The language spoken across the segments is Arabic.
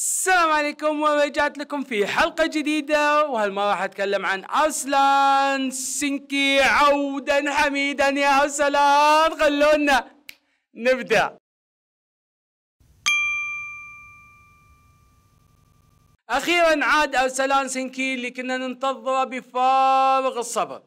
السلام عليكم ورجعت لكم في حلقة جديدة وهالمرة راح أتكلم عن أرسلان سنكي عودا حميدا يا أرسلان خلونا نبدأ أخيرا عاد أرسلان سنكي اللي كنا ننتظره بفارغ الصبر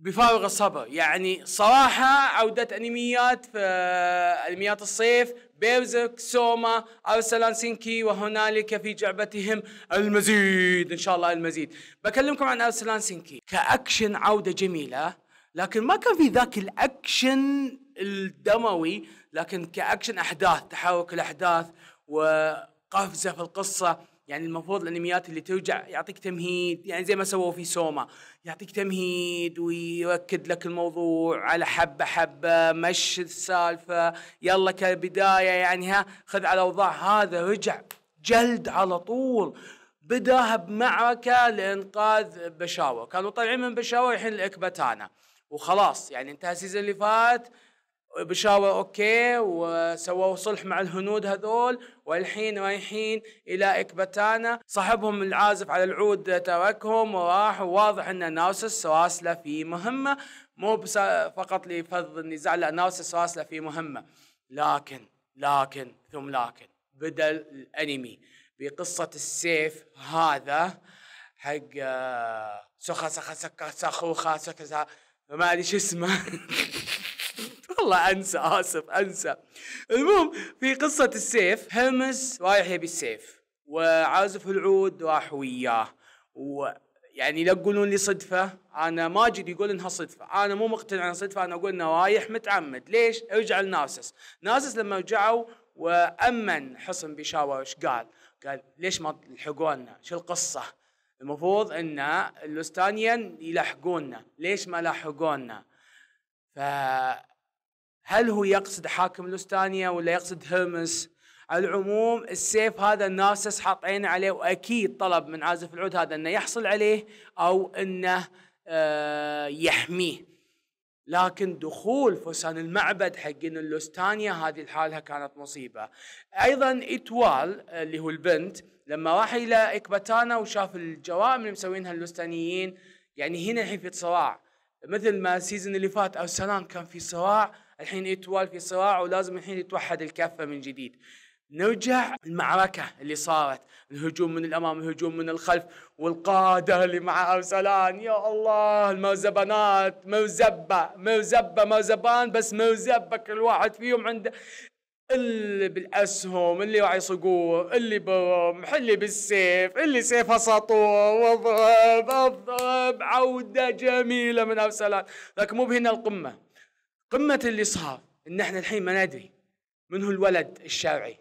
بفارغ الصبر يعني صراحة عودة أنميات في آه، أنميات الصيف بيرزك سوما أرسلان سينكي وهنالك في جعبتهم المزيد إن شاء الله المزيد بكلمكم عن أرسلان سينكي كأكشن عودة جميلة لكن ما كان في ذاك الأكشن الدموي لكن كأكشن أحداث تحرك الأحداث وقفزة في القصة يعني المفروض الانميات اللي ترجع يعطيك تمهيد يعني زي ما سووا في سوما يعطيك تمهيد ويركد لك الموضوع على حبه حبه مش السالفه يلا كبدايه يعني ها خذ على اوضاع هذا رجع جلد على طول بداها بمعركه لانقاذ بشاور كانوا طالعين من بشاور الحين الاكبتانا وخلاص يعني انتهى السيزون اللي فات بشاور اوكي وسووا صلح مع الهنود هذول والحين رايحين الى اكبتانا صاحبهم العازف على العود تركهم وراح وواضح ان نارسس راسله في مهمه مو فقط لفض النزاع لا نارسس راسله في مهمه لكن لكن ثم لكن بدا الانمي بقصه السيف هذا حق آه، سخا سخا سخا سخوخا سخا ما ادري شو اسمه والله انسى اسف انسى المهم في قصه السيف همس رايح يبي السيف وعازف العود راح وياه و يعني لا تقولون لي صدفة أنا ماجد يقول إنها صدفة أنا مو مقتنع إنها صدفة أنا أقول إنه رايح متعمد ليش ارجع لناسس ناسس لما رجعوا وأمن حصن بشاور إيش قال قال ليش ما تلحقونا شو القصة المفروض ان اللوستانيان يلحقونا ليش ما لحقونا ف هل هو يقصد حاكم لوستانيا ولا يقصد هرمس على العموم السيف هذا ناسس حاط عينه عليه واكيد طلب من عازف العود هذا انه يحصل عليه او انه آه، يحميه لكن دخول فرسان المعبد حقين اللوستانيا هذه الحالة كانت مصيبة أيضا إتوال آه، اللي هو البنت لما راح إلى إكبتانا وشاف الجرائم اللي مسوينها اللوستانيين يعني هنا الحين في صراع مثل ما السيزون اللي فات او سلام كان في صراع الحين اتوال في صراع ولازم الحين يتوحد الكفه من جديد نرجع المعركة اللي صارت الهجوم من الأمام الهجوم من الخلف والقادة اللي مع أرسلان يا الله المرزبانات مرزبة مرزبة مرزبان بس مرزبة كل واحد فيهم عنده اللي بالاسهم اللي راح يصقوه اللي برمح اللي بالسيف اللي سيفه سطوه واضرب اضرب عوده جميله من ارسلان لكن مو بهنا القمه قمه اللي صار ان احنا الحين ما ندري من هو الولد الشرعي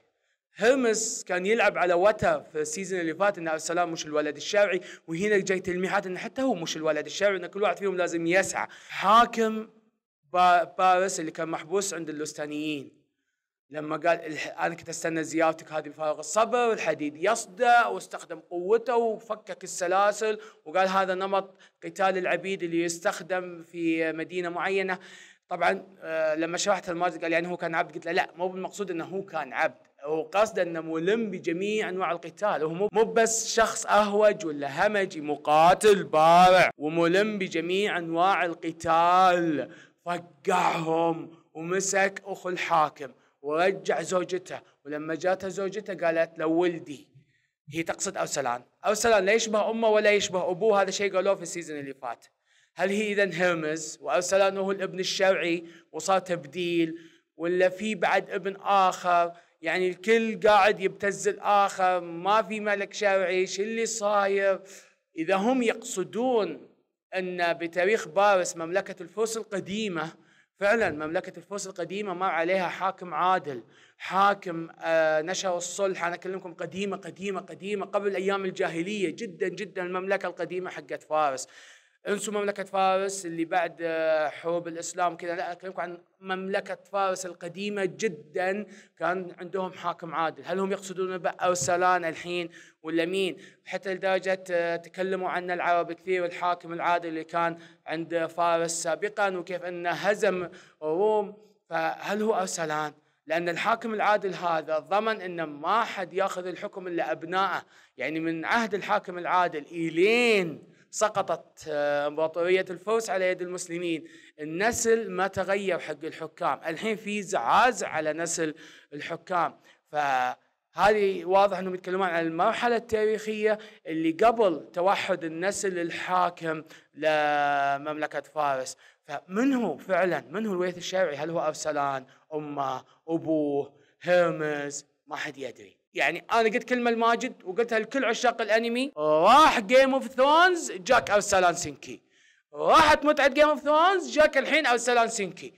هرمس كان يلعب على وتر في السيزون اللي فات ان ارسلان مش الولد الشرعي وهنا جاي تلميحات ان حتى هو مش الولد الشرعي ان كل واحد فيهم لازم يسعى حاكم بارس اللي كان محبوس عند اللوستانيين لما قال انا كنت استنى زيارتك هذه بفارغ الصبر الحديد يصدع واستخدم قوته وفكك السلاسل وقال هذا نمط قتال العبيد اللي يستخدم في مدينه معينه طبعا آه، لما شرحت الماضي قال يعني هو كان عبد قلت له لا مو بالمقصود انه هو كان عبد هو قصده انه ملم بجميع انواع القتال هو مو بس شخص اهوج ولا همجي مقاتل بارع وملم بجميع انواع القتال فقعهم ومسك اخو الحاكم ورجع زوجته ولما جاته زوجته قالت لو ولدي هي تقصد أرسلان أرسلان لا يشبه أمه ولا يشبه أبوه هذا شيء قالوه في السيزون اللي فات هل هي إذا هرمز وأرسلان هو الابن الشرعي وصار تبديل ولا في بعد ابن آخر يعني الكل قاعد يبتز الآخر ما في ملك شرعي شو اللي صاير إذا هم يقصدون أن بتاريخ بارس مملكة الفرس القديمة فعلا مملكة الفرس القديمة ما عليها حاكم عادل حاكم آه، نشأ الصلح أنا أكلمكم قديمة قديمة قديمة قبل أيام الجاهلية جدا جدا المملكة القديمة حقت فارس انسوا مملكة فارس اللي بعد آه، حروب الاسلام كذا لا اكلمكم عن مملكة فارس القديمة جدا كان عندهم حاكم عادل، هل هم يقصدون ارسلان الحين ولا مين؟ حتى لدرجة آه، تكلموا عن العرب كثير الحاكم العادل اللي كان عند فارس سابقا وكيف انه هزم الروم فهل هو ارسلان؟ لأن الحاكم العادل هذا ضمن أن ما حد ياخذ الحكم إلا أبنائه يعني من عهد الحاكم العادل إلين سقطت امبراطوريه آه، الفرس على يد المسلمين النسل ما تغير حق الحكام الحين في زعازع على نسل الحكام ف هذه واضح انهم يتكلمون عن المرحله التاريخيه اللي قبل توحد النسل الحاكم لمملكه فارس فمن هو فعلا من هو الويث الشرعي هل هو ارسلان امه ابوه هرمز ما حد يدري يعني انا قلت كلمه الماجد وقلتها لكل عشاق الانمي آه. راح جيم اوف ثرونز جاك ارسلان سينكي راحت متعه جيم اوف ثرونز جاك الحين ارسلان سينكي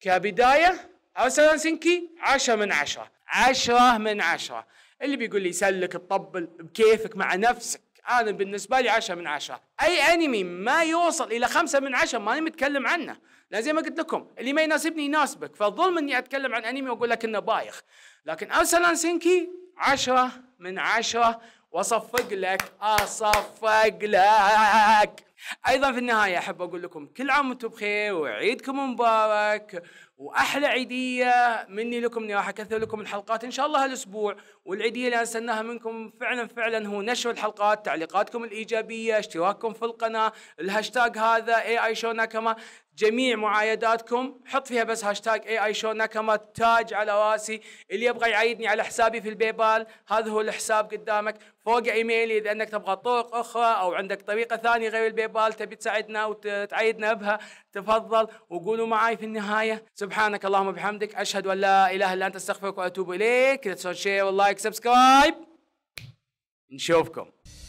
كبدايه ارسلان سينكي 10 من 10 10 من 10 اللي بيقول لي سلك بطبل بكيفك مع نفسك انا بالنسبه لي 10 من 10 اي انمي ما يوصل الى 5 من 10 ماني متكلم عنه لان زي ما قلت لكم اللي ما يناسبني يناسبك فالظلم اني اتكلم عن انمي واقول لك انه بايخ لكن ارسلان سينكي 10 من 10 واصفق لك اصفق لك ايضا في النهايه احب اقول لكم كل عام وانتم بخير وعيدكم مبارك واحلى عيديه مني لكم اني راح اكثر لكم الحلقات ان شاء الله هالاسبوع والعيديه اللي استناها منكم فعلا فعلا هو نشر الحلقات تعليقاتكم الايجابيه اشتراككم في القناه الهاشتاج هذا اي اي شو ناكما جميع معايداتكم حط فيها بس هاشتاج اي اي شو ناكما تاج على راسي اللي يبغى يعايدني على حسابي في البيبال هذا هو الحساب قدامك فوق ايميلي اذا انك تبغى طرق اخرى او عندك طريقه ثانيه غير البيبال تبي تساعدنا وتعايدنا بها تفضل وقولوا معي في النهايه سبحانك اللهم وبحمدك اشهد ان لا اله الا انت استغفرك واتوب اليك لا تنسون شير واللايك سبسكرايب نشوفكم